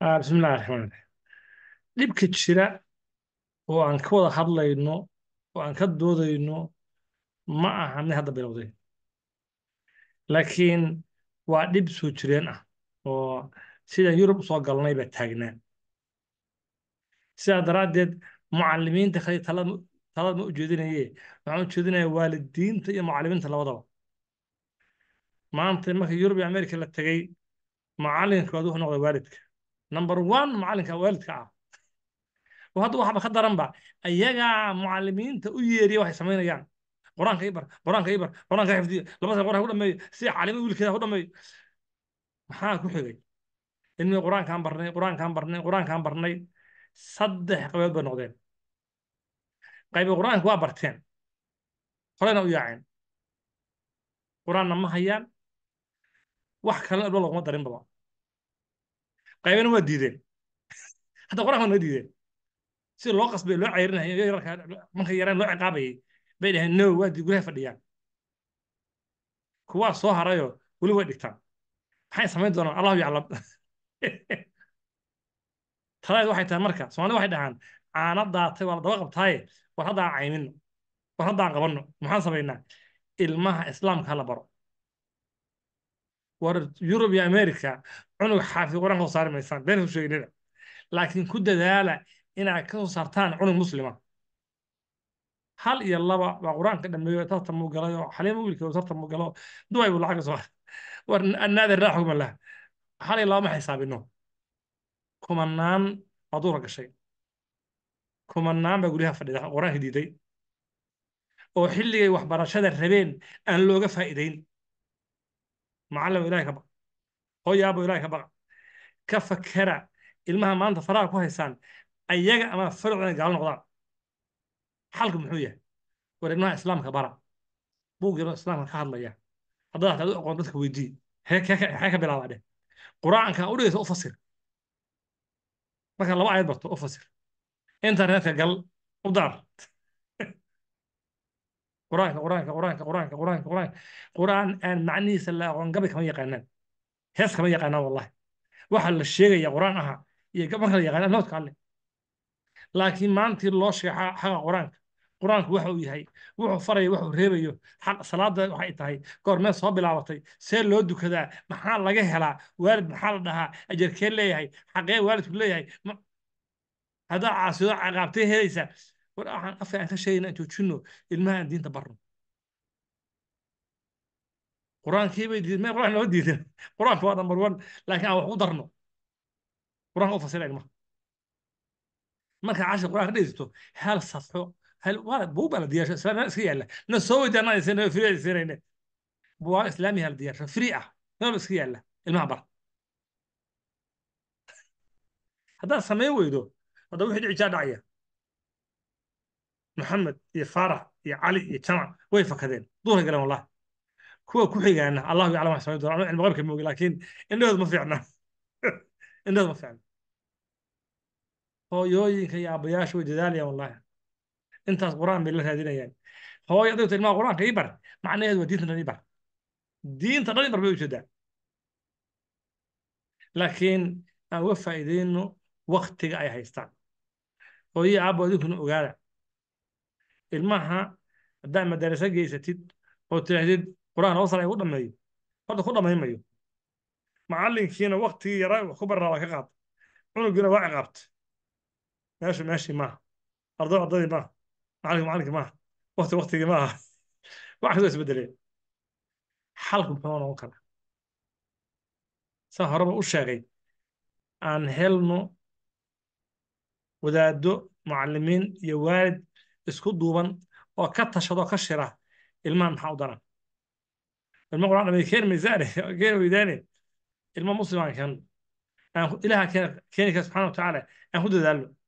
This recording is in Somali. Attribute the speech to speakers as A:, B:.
A: Ah, bismillahi raxmaan raxiim dhibka jira oo aan ka wada hadlayno oo aan ka doodayno ma aha mid hadda bilowday laakiin waa dhib soo jireen ah oo sidaan yurub usoo galnay baa taagnaan sidaa daraaddeed mucalimiinta kali talaad ma ujeedinaye waxaan ujeedinayaa waalidiinta iyo mucalimiinta labadaba maanta marka yurub iyo amerika la tegey macalinkood wuxuu noqday waalidka number one macallinka waalidka ah oo hadda waxba ka daranba ayagaa mucalimiinta u yeeriya waxay samaynayaan qur-aanka ibar qur-aanka ibar qur-aanka xifdiyo laba sana qur-aanka ku dhameeyo si caalima wiilkeeda ku dhameeyo maxaa ku xigay cilmiga qur-aankaan barnay qur-aankaan barnay qur-aankaan barnay saddex qabeed bay noqdeen qayba qur-aanka waa barteen horena u yaaceen qur-aanna ma hayaan wax kalena dhul laguma darin baba qaybana waa diideen hadda qorax baa noo diideen sida loo qasbay loo cayrinaya marka yaraan loo ciqaabayay bay dhaheen no waa guryaha fadhiyaan kuwaa soo harayoo weli way dhigtaan maxay samayn doonaan allahu yaclam talaad waxay tahay marka soomaalida waxay dhahaan caana daatay waa la daba qabtaaye war haddaan aan war haddaan qabanno maxaan samaynaa ilmaha islaamka ha la baro war yurub iyo america cunug xaafi qur-aanka soo saari maysaan been hosheegnina laakiin ku dadaala inaad ka soo saartaan cunug muslima hal iyo laba baa qur-aanka dhameeyo tartan muu oo xaliima wiilka tartan muu galo duway buu lacag soo war annaadir raa xugma lah hal iyo laba ma xisaabino kumanaan baa duura gashay kumanaan baa guryaha fadhida qur-aanka diiday oo xilligay waxbarashada rabeen aan looga faa'iidayn mucallim ilahay ka baqa hooyaabo ilahay ka baqa ka fakera ilmaha maanta faraha ku haysaan ayaga ama farcina gaalo noqdaan xalku muxuu yahay war ilmaha islaamka bara buugyaro islaamka ka hadlaya haddaad hataad u aqoon dadka weydii maxay ka bilaabaa dheh qur-aanka u dhigaysa u fasir marka laba ayad barto u fasir internetka gal u daar qur-aanka quraanka quraanka quraanka quraanka quraan aan macnihiisa la aqoon gabi kama yaqaanaan hees kama yaqaanaan wallahi waxaa la sheegaya qur-'aan aha iyo gabanka la yaqaanaa nabadka alle laakiin maantii loo sheexaa xaqa qur-aanku waxa uu yahay wuxuu faraya wuxuu reebayo xaq salaada waxay tahay goormee soo bilaabatay see loo dukadaa maxaa laga helaa waalid maxaa la dhahaa ajarkee leeyahay xaqee waalidku leeyahay haddaa caasido caqaabtay helaysaa waxaan afka aan ka sheegayna intuu jino ilmahaan diinta barno qur-aankii bay mee qur-aan loo diidan qur-aanka waa number one laakiin aan wax ku darno qur-aanka u fasira ilmaha marka cashir qur-aanka dhegeysto hal safxo hal waa la diyaasho islaamnimada iska yaalla na soo weydaana aysan free islaamiya la diyaasho free ah naba iska yaalla ilmaha bar haddaad samayn weydo hadda wixii dhici jaa dhacaya maxamed iyo farax iyo cali iyo jamac way fakadeen duuray galeen wallahi kuwa ku xigaana allahu yaclam wax samayn doona cilmi qaybka moogi laakiin indhahood ma fiicna indhahood ma fiicna hooyooyinka iyo aabayaasha way dadaalayaan wallahi intaas aan bay la raadinayaan hooyo adayta ilmaha qur'aanka i bar macnaheedu waa diinta dhan ii bar diinta dhan ii bar bay u laakiin aan uga faa'iidayno waktiga ay haystaan hooyihii aabbo adinkuna ogaada ilmaha haddaad madaraso geysatid oo tidaahdid qur-aan awsal ay u dhammeeyo horta ku dhammaymayo macallinkiina waktigii yaraa wax ku barraa waa ka qaad cunugiina waa ciqaabta meeshu meeshii maaha arday ardadii maaha macallinku macallinkii maaha wakti waktigii maaha wax kastoo isbedelee xalku muxuu noqon karaa saa horeba u sheegay aan helno wadaaddo macallimiin iyo waalid isku duuban oo ka tashado ka shira ilmaan maxaa u daran ilma quraan dhameey keen miisaane keen weydaane ilma muslimaan kan ilaha keeni kara subxaana watacaala aan ku dadaalno